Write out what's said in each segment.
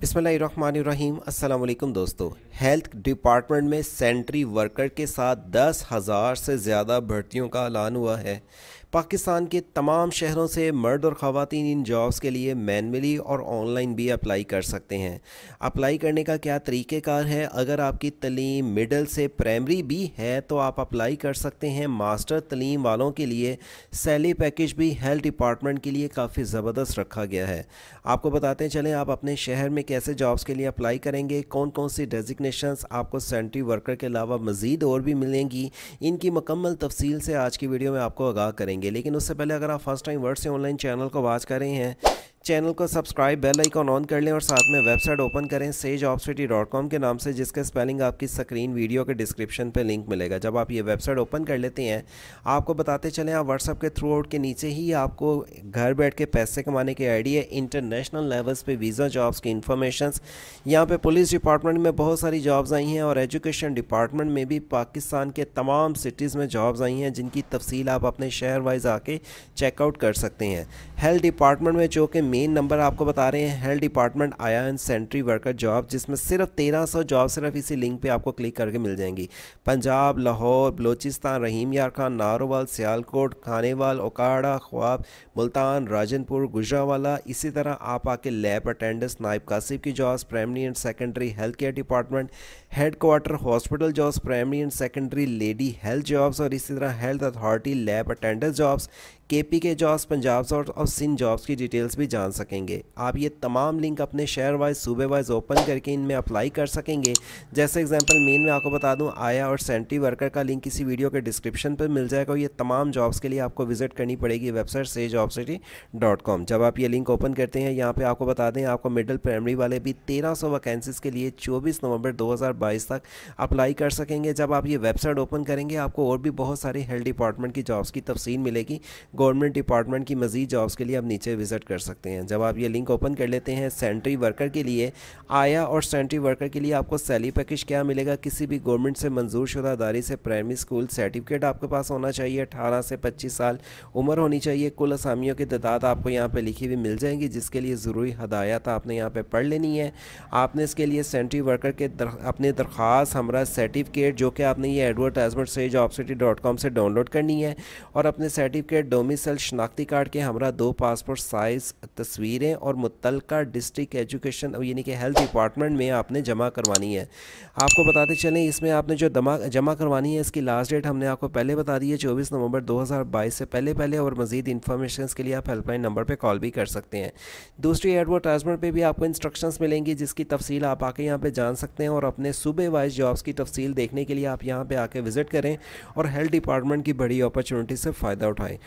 बिसमीम अल्लाम दोस्तों हेल्थ डिपार्टमेंट में सेंट्री वर्कर के साथ दस हज़ार से ज़्यादा भर्तियों का ऐलान हुआ है पाकिस्तान के तमाम शहरों से मर्द और ख़वान इन जॉब्स के लिए मैनअली और ऑनलाइन भी अप्लाई कर सकते हैं अप्लाई करने का क्या तरीक़ेकार है अगर आपकी तलीम मिडल से प्राइमरी भी है तो आप अप्लाई कर सकते हैं मास्टर तलीम वालों के लिए सैली पैकेज भी हेल्थ डिपार्टमेंट के लिए काफ़ी ज़बरदस्त रखा गया है आपको बताते चलें आप अपने शहर में कैसे जॉब्स के लिए अप्लाई करेंगे कौन कौन सी डेजिग्नेशन आपको सेंट्री वर्कर के अलावा मज़ीद और भी मिलेंगी इनकी मकम्मल तफसील से आज की वीडियो में आपको आगाह करेंगे लेंगे लेकिन उससे पहले अगर आप फर्स्ट टाइम वर्ड से ऑनलाइन चैनल को वाच कर रहे हैं चैनल को सब्सक्राइब बेल आइकॉन ऑन कर लें और साथ में वेबसाइट ओपन करें सेज के नाम से जिसके स्पेलिंग आपकी स्क्रीन वीडियो के डिस्क्रिप्शन पर लिंक मिलेगा जब आप ये वेबसाइट ओपन कर लेते हैं आपको बताते चलें आप व्हाट्सअप के थ्रू आउट के नीचे ही आपको घर बैठ के पैसे कमाने के आइडिया इंटरनेशनल लेवल्स पर वीज़ा जॉब्स की इन्फॉर्मेशन यहाँ पर पुलिस डिपार्टमेंट में बहुत सारी जॉब्स आई हैं और एजुकेशन डिपार्टमेंट में भी पाकिस्तान के तमाम सिटीज़ में जॉब्स आई हैं जिनकी तफसील आप अपने शहर वाइज आके चेकआउट कर सकते हैं हेल्थ डिपार्टमेंट में जो कि मेन नंबर आपको बता रहे हैं हेल्थ डिपार्टमेंट आया एंड सेंट्री वर्कर जॉब जिसमें सिर्फ तेरह सौ जॉब सिर्फ इसी लिंक पे आपको क्लिक करके मिल जाएंगी पंजाब लाहौर बलोचिस्तान रहीम यार खान नारोवाल सियालकोट खानेवाल ओकाड़ा ख्वाब मुल्तान राजनपुर गुजरावाला इसी तरह आप आके लैब अटेंडेंस नायब कासिब की jobs primary and secondary health care department head quarter hospital jobs primary and secondary lady health jobs और इसी तरह health authority lab attendance jobs K P K jobs Punjab और सिंध जॉब्स की डिटेल्स भी जान सकेंगे आप ये तमाम लिंक अपने शहर वाइज सूबे वाइज ओपन करके इनमें अप्लाई कर सकेंगे जैसे एग्जांपल मेन में आपको बता दूं आया और सेंट्री वर्कर का लिंक किसी वीडियो के डिस्क्रिप्शन पर मिल जाएगा और ये तमाम जॉब्स के लिए आपको विजिट करनी पड़ेगी वेबसाइट से जॉब सिटी डॉट कॉम जब आप ये लिंक ओपन करते हैं यहाँ पर आपको बता दें आपको मिडिल प्राइमरी वाले भी तेरह सौ वैकेंसीज़ के लिए चौबीस नवंबर दो हज़ार बाईस तक अप्लाई कर सकेंगे जब आप ये वेबसाइट ओपन करेंगे आपको और भी बहुत सारे हेल्थ डिपार्टमेंट की जॉब्स की तफसील मिलेगी गवर्नमेंट डिपार्टमेंट की मजीद जॉब्स के लिए आप नीचे विजिट कर सकते हैं सकते हैं जब आप ये लिंक ओपन कर लेते हैं सेंट्री वर्कर के लिए आया और सेंट्री वर्कर के लिए आपको सैली पैकेज क्या मिलेगा किसी भी गवर्नमेंट से मंजूर शुदा से प्राइमरी स्कूल सर्टिफिकेट आपके पास होना चाहिए अठारह से पच्चीस साल उम्र होनी चाहिए कुल असामियों की तादाद आपको यहाँ पर लिखी हुई मिल जाएंगी जिसके लिए ज़रूरी हदायत आपने यहाँ पर पढ़ लेनी है आपने इसके लिए सेंट्री वर्कर के अपने दरख्वास्त हमारा सर्टिफिकेट जो कि आपने ये एडवर्टाइजमेंट से जॉब सिटी डॉट कॉम से डाउनलोड करनी है और अपने सर्टिफिकेट डोमिसल शनाख्ती कार्ड के हमारा दो पासपोर्ट साइज़ तस्वीरें और मुतल डिस्ट्रिक्ट एजुकेशन यानी कि हेल्थ डिपार्टमेंट में आपने जमा करवानी है आपको बताते चलें इसमें आपने जो जमा जमा करवानी है इसकी लास्ट डेट हमने आपको पहले बता दी है चौबीस नवंबर 2022 से पहले पहले और मजीद इन्फॉर्मेशन के लिए आप हेल्पलाइन नंबर पर कॉल भी कर सकते हैं दूसरी एडवर्टाइजमेंट पर भी आपको इंस्ट्रक्शन मिलेंगी जिसकी तफसील आप आके यहाँ पर जान सकते हैं और अपने सूबे वाइज जॉब्स की तफसील देखने के लिए आप यहाँ पर आके विज़िट करें और हेल्थ डिपार्टमेंट की बड़ी अपॉर्चुनिटी से फ़ायदा उठाएँ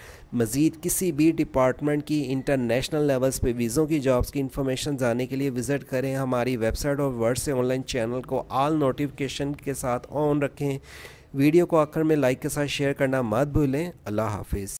मज़ीद किसी भी डिपार्टमेंट की इंटरनेशनल लेवल लेवल्स पे वीज़ों की जॉब्स की इन्फॉर्मेशन जानने के लिए विज़िट करें हमारी वेबसाइट और वर्ड से ऑनलाइन चैनल को आल नोटिफिकेशन के साथ ऑन रखें वीडियो को आखिर में लाइक के साथ शेयर करना मत भूलें अल्लाह हाफिज़